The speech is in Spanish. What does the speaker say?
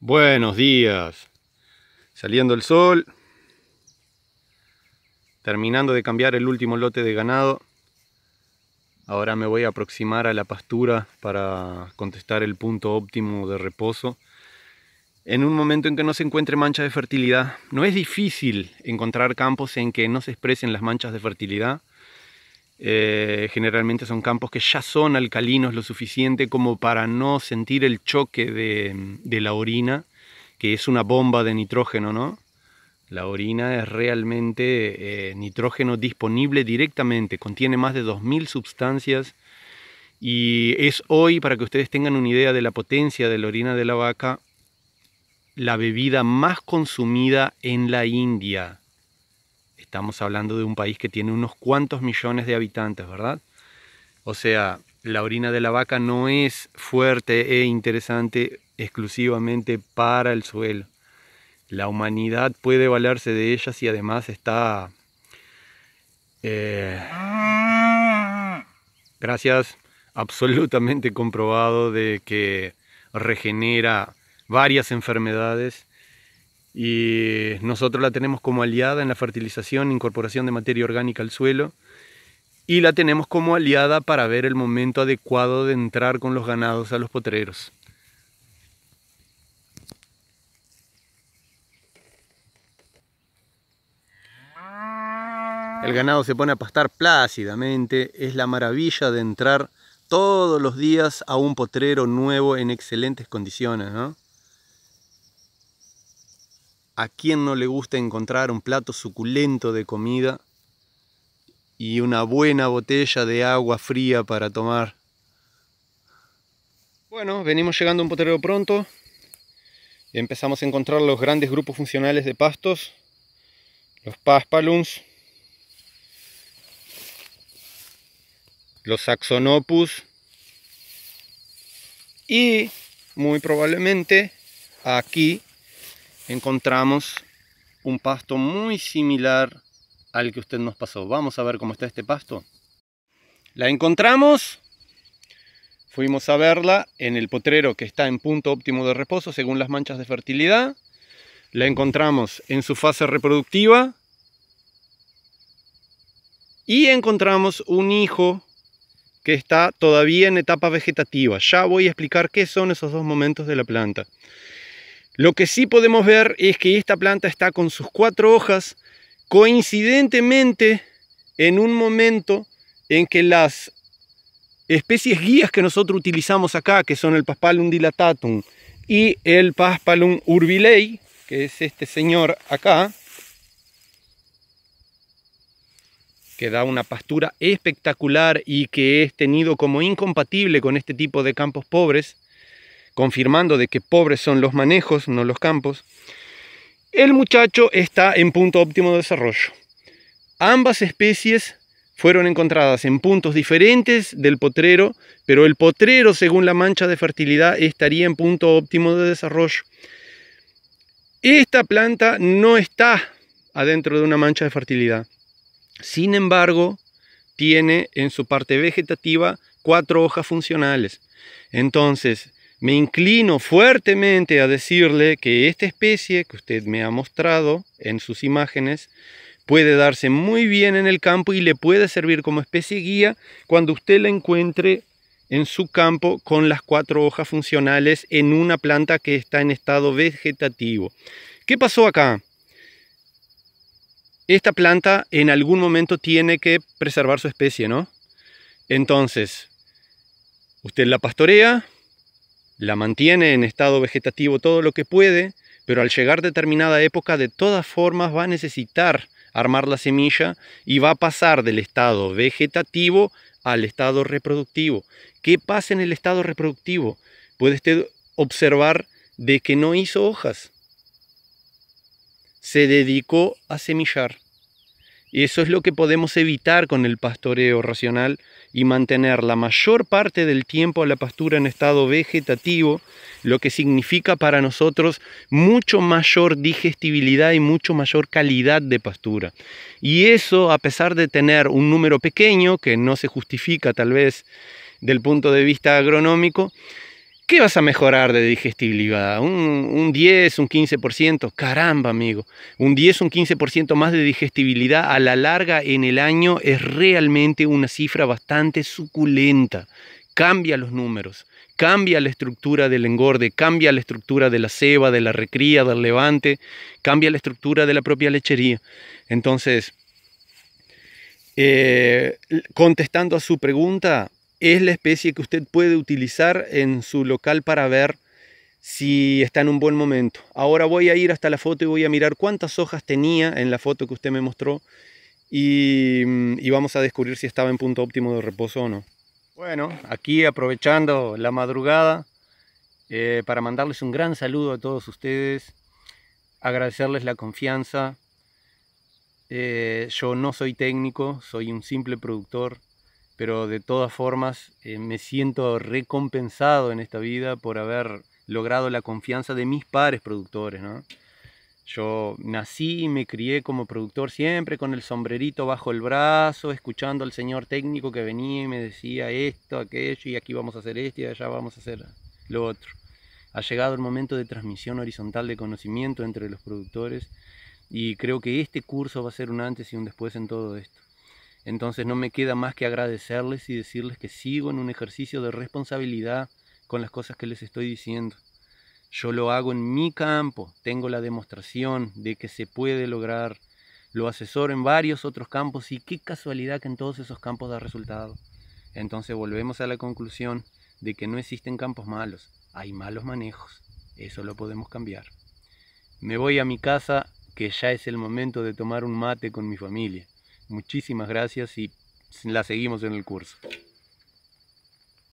Buenos días. Saliendo el sol. Terminando de cambiar el último lote de ganado. Ahora me voy a aproximar a la pastura para contestar el punto óptimo de reposo. En un momento en que no se encuentre mancha de fertilidad. No es difícil encontrar campos en que no se expresen las manchas de fertilidad eh, generalmente son campos que ya son alcalinos lo suficiente como para no sentir el choque de, la orina, que es una bomba de nitrógeno, ¿no? La orina es realmente eh, nitrógeno disponible directamente, contiene más de 2.000 sustancias y es hoy, para que ustedes tengan una idea de la potencia de la orina de la vaca, la bebida más consumida en la India. Estamos hablando de un país que tiene unos cuantos millones de habitantes, ¿verdad? O sea, la orina de la vaca no es fuerte e interesante exclusivamente para el suelo. La humanidad puede valerse de ella y además está... Eh, gracias, absolutamente comprobado de que regenera varias enfermedades y nosotros la tenemos como aliada en la fertilización, incorporación de materia orgánica al suelo y la tenemos como aliada para ver el momento adecuado de entrar con los ganados a los potreros. El ganado se pone a pastar plácidamente, es la maravilla de entrar todos los días a un potrero nuevo en excelentes condiciones, ¿no? ¿A quién no le gusta encontrar un plato suculento de comida y una buena botella de agua fría para tomar? Bueno, venimos llegando a un potrero pronto. Empezamos a encontrar los grandes grupos funcionales de pastos, los paspalums, los saxonopus y muy probablemente aquí encontramos un pasto muy similar al que usted nos pasó. Vamos a ver cómo está este pasto. La encontramos, fuimos a verla en el potrero que está en punto óptimo de reposo según las manchas de fertilidad. La encontramos en su fase reproductiva. Y encontramos un hijo que está todavía en etapa vegetativa. Ya voy a explicar qué son esos dos momentos de la planta. Lo que sí podemos ver es que esta planta está con sus cuatro hojas coincidentemente en un momento en que las especies guías que nosotros utilizamos acá, que son el Paspalum dilatatum y el Paspalum urbilei, que es este señor acá, que da una pastura espectacular y que es tenido como incompatible con este tipo de campos pobres, confirmando de que pobres son los manejos, no los campos, el muchacho está en punto óptimo de desarrollo. Ambas especies fueron encontradas en puntos diferentes del potrero, pero el potrero, según la mancha de fertilidad, estaría en punto óptimo de desarrollo. Esta planta no está adentro de una mancha de fertilidad. Sin embargo, tiene en su parte vegetativa cuatro hojas funcionales. Entonces, me inclino fuertemente a decirle que esta especie que usted me ha mostrado en sus imágenes puede darse muy bien en el campo y le puede servir como especie guía cuando usted la encuentre en su campo con las cuatro hojas funcionales en una planta que está en estado vegetativo. ¿Qué pasó acá? Esta planta en algún momento tiene que preservar su especie, ¿no? Entonces, usted la pastorea, la mantiene en estado vegetativo todo lo que puede, pero al llegar determinada época de todas formas va a necesitar armar la semilla y va a pasar del estado vegetativo al estado reproductivo. ¿Qué pasa en el estado reproductivo? Puede usted observar de que no hizo hojas. Se dedicó a semillar. Eso es lo que podemos evitar con el pastoreo racional y mantener la mayor parte del tiempo a la pastura en estado vegetativo, lo que significa para nosotros mucho mayor digestibilidad y mucho mayor calidad de pastura. Y eso, a pesar de tener un número pequeño, que no se justifica tal vez del punto de vista agronómico, ¿Qué vas a mejorar de digestibilidad? ¿Un, un 10, un 15%? Caramba, amigo. Un 10, un 15% más de digestibilidad a la larga en el año es realmente una cifra bastante suculenta. Cambia los números, cambia la estructura del engorde, cambia la estructura de la ceba, de la recría, del levante, cambia la estructura de la propia lechería. Entonces, eh, contestando a su pregunta, es la especie que usted puede utilizar en su local para ver si está en un buen momento. Ahora voy a ir hasta la foto y voy a mirar cuántas hojas tenía en la foto que usted me mostró y, mm, vamos a descubrir si estaba en punto óptimo de reposo o no. Bueno, aquí aprovechando la madrugada eh, para mandarles un gran saludo a todos ustedes, agradecerles la confianza. Eh, yo no soy técnico, soy un simple productor pero de todas formas eh, me siento recompensado en esta vida por haber logrado la confianza de mis pares productores. Yo nací y me crié como productor siempre con el sombrerito bajo el brazo, escuchando al señor técnico que venía y me decía esto, aquello, y aquí vamos a hacer esto y allá vamos a hacer lo otro. Ha llegado el momento de transmisión horizontal de conocimiento entre los productores y creo que este curso va a ser un antes y un después en todo esto. Entonces no me queda más que agradecerles y decirles que sigo en un ejercicio de responsabilidad con las cosas que les estoy diciendo. Yo lo hago en mi campo, tengo la demostración de que se puede lograr, lo asesoro en varios otros campos y qué casualidad que en todos esos campos da resultado. Entonces volvemos a la conclusión de que no existen campos malos, hay malos manejos, eso lo podemos cambiar. Me voy a mi casa, que ya es el momento de tomar un mate con mi familia. Muchísimas gracias y la seguimos en el curso.